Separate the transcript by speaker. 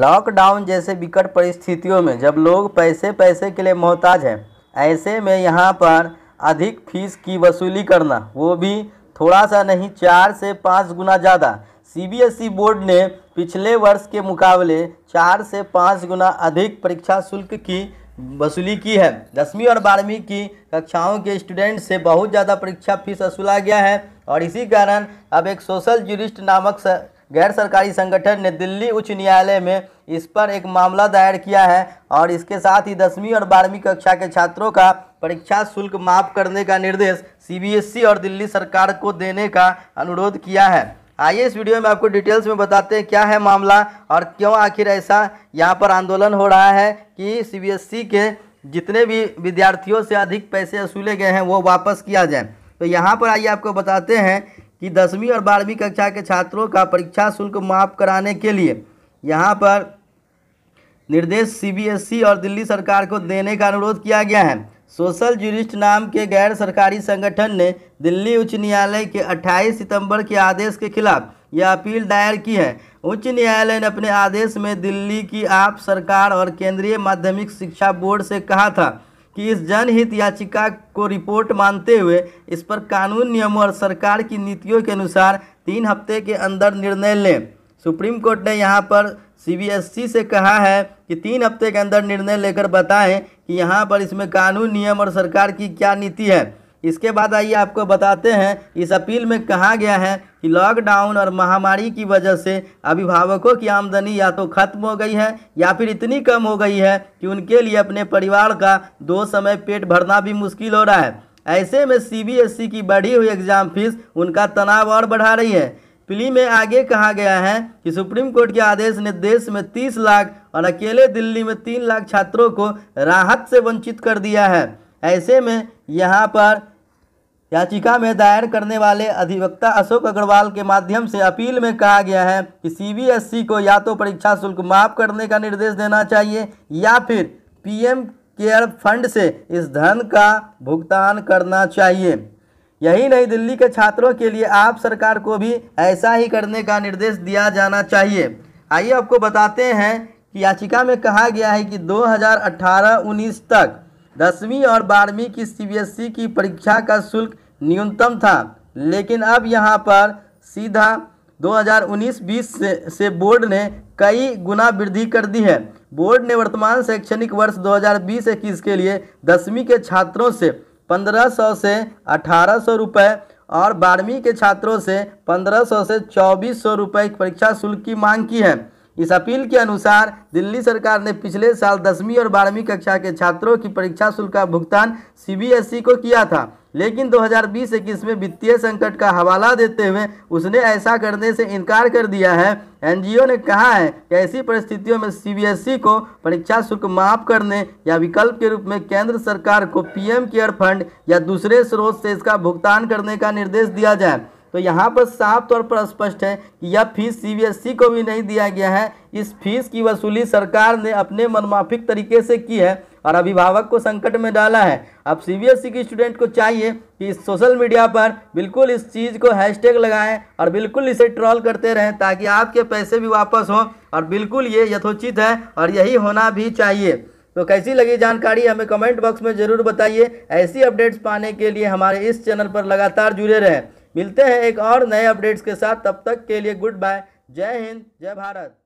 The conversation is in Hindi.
Speaker 1: लॉकडाउन जैसे विकट परिस्थितियों में जब लोग पैसे पैसे के लिए मोहताज हैं ऐसे में यहाँ पर अधिक फीस की वसूली करना वो भी थोड़ा सा नहीं चार से पाँच गुना ज़्यादा सीबीएसई e बोर्ड ने पिछले वर्ष के मुकाबले चार से पाँच गुना अधिक परीक्षा शुल्क की वसूली की है दसवीं और बारहवीं की कक्षाओं के स्टूडेंट से बहुत ज़्यादा परीक्षा फीस वसूला गया है और इसी कारण अब एक सोशल जूरिस्ट नामक गैर सरकारी संगठन ने दिल्ली उच्च न्यायालय में इस पर एक मामला दायर किया है और इसके साथ ही दसवीं और बारहवीं कक्षा के छात्रों का परीक्षा शुल्क माफ करने का निर्देश सीबीएसई और दिल्ली सरकार को देने का अनुरोध किया है आइए इस वीडियो में आपको डिटेल्स में बताते हैं क्या है मामला और क्यों आखिर ऐसा यहाँ पर आंदोलन हो रहा है कि सी के जितने भी विद्यार्थियों से अधिक पैसे वसूले गए हैं वो वापस किया जाए तो यहाँ पर आइए आपको बताते हैं कि दसवीं और बारहवीं कक्षा के छात्रों का परीक्षा शुल्क माफ़ कराने के लिए यहाँ पर निर्देश सीबीएसई e और दिल्ली सरकार को देने का अनुरोध किया गया है सोशल जूरिस्ट नाम के गैर सरकारी संगठन ने दिल्ली उच्च न्यायालय के 28 सितंबर के आदेश के खिलाफ यह अपील दायर की है उच्च न्यायालय ने अपने आदेश में दिल्ली की आप सरकार और केंद्रीय माध्यमिक शिक्षा बोर्ड से कहा था कि इस जनहित याचिका को रिपोर्ट मानते हुए इस पर कानून नियमों और सरकार की नीतियों के अनुसार तीन हफ्ते के अंदर निर्णय लें सुप्रीम कोर्ट ने यहाँ पर सीबीएसई e से कहा है कि तीन हफ्ते के अंदर निर्णय लेकर बताएं कि यहाँ पर इसमें कानून नियम और सरकार की क्या नीति है इसके बाद आइए आपको बताते हैं इस अपील में कहा गया है कि लॉकडाउन और महामारी की वजह से अभिभावकों की आमदनी या तो खत्म हो गई है या फिर इतनी कम हो गई है कि उनके लिए अपने परिवार का दो समय पेट भरना भी मुश्किल हो रहा है ऐसे में सीबीएसई e की बढ़ी हुई एग्ज़ाम फीस उनका तनाव और बढ़ा रही है पिली में आगे कहा गया है कि सुप्रीम कोर्ट के आदेश ने देश में 30 लाख और अकेले दिल्ली में 3 लाख छात्रों को राहत से वंचित कर दिया है ऐसे में यहाँ पर याचिका में दायर करने वाले अधिवक्ता अशोक अग्रवाल के माध्यम से अपील में कहा गया है कि सीबीएसई e को या तो परीक्षा शुल्क माफ करने का निर्देश देना चाहिए या फिर पीएम केयर फंड से इस धन का भुगतान करना चाहिए यही नहीं दिल्ली के छात्रों के लिए आप सरकार को भी ऐसा ही करने का निर्देश दिया जाना चाहिए आइए आपको बताते हैं कि याचिका में कहा गया है कि दो हज़ार तक दसवीं और बारहवीं की सीबीएसई e की परीक्षा का शुल्क न्यूनतम था लेकिन अब यहाँ पर सीधा 2019-20 से, से बोर्ड ने कई गुना वृद्धि कर दी है बोर्ड ने वर्तमान शैक्षणिक वर्ष 2020-21 के लिए दसवीं के छात्रों से 1500 से 1800 रुपए और बारहवीं के छात्रों से 1500 से 2400 रुपए की परीक्षा शुल्क की मांग की है इस अपील के अनुसार दिल्ली सरकार ने पिछले साल दसवीं और बारहवीं कक्षा के छात्रों की परीक्षा शुल्क का भुगतान सीबीएसई को किया था लेकिन 2020-21 में वित्तीय संकट का हवाला देते हुए उसने ऐसा करने से इनकार कर दिया है एनजीओ ने कहा है कि ऐसी परिस्थितियों में सीबीएसई को परीक्षा शुल्क माफ करने या विकल्प के रूप में केंद्र सरकार को पीएम केयर फंड या दूसरे स्रोत से इसका भुगतान करने का निर्देश दिया जाए तो यहाँ पर साफ तौर पर स्पष्ट है कि यह फीस सीबीएसई e को भी नहीं दिया गया है इस फीस की वसूली सरकार ने अपने मनमाफिक तरीके से की है और अभिभावक को संकट में डाला है अब सीबीएसई e के स्टूडेंट को चाहिए कि इस सोशल मीडिया पर बिल्कुल इस चीज़ को हैशटैग लगाएं और बिल्कुल इसे ट्रॉल करते रहें ताकि आपके पैसे भी वापस हों और बिल्कुल ये यथोचित है और यही होना भी चाहिए तो कैसी लगी जानकारी हमें कमेंट बॉक्स में ज़रूर बताइए ऐसी अपडेट्स पाने के लिए हमारे इस चैनल पर लगातार जुड़े रहें मिलते हैं एक और नए अपडेट्स के साथ तब तक के लिए गुड बाय जय हिंद जय भारत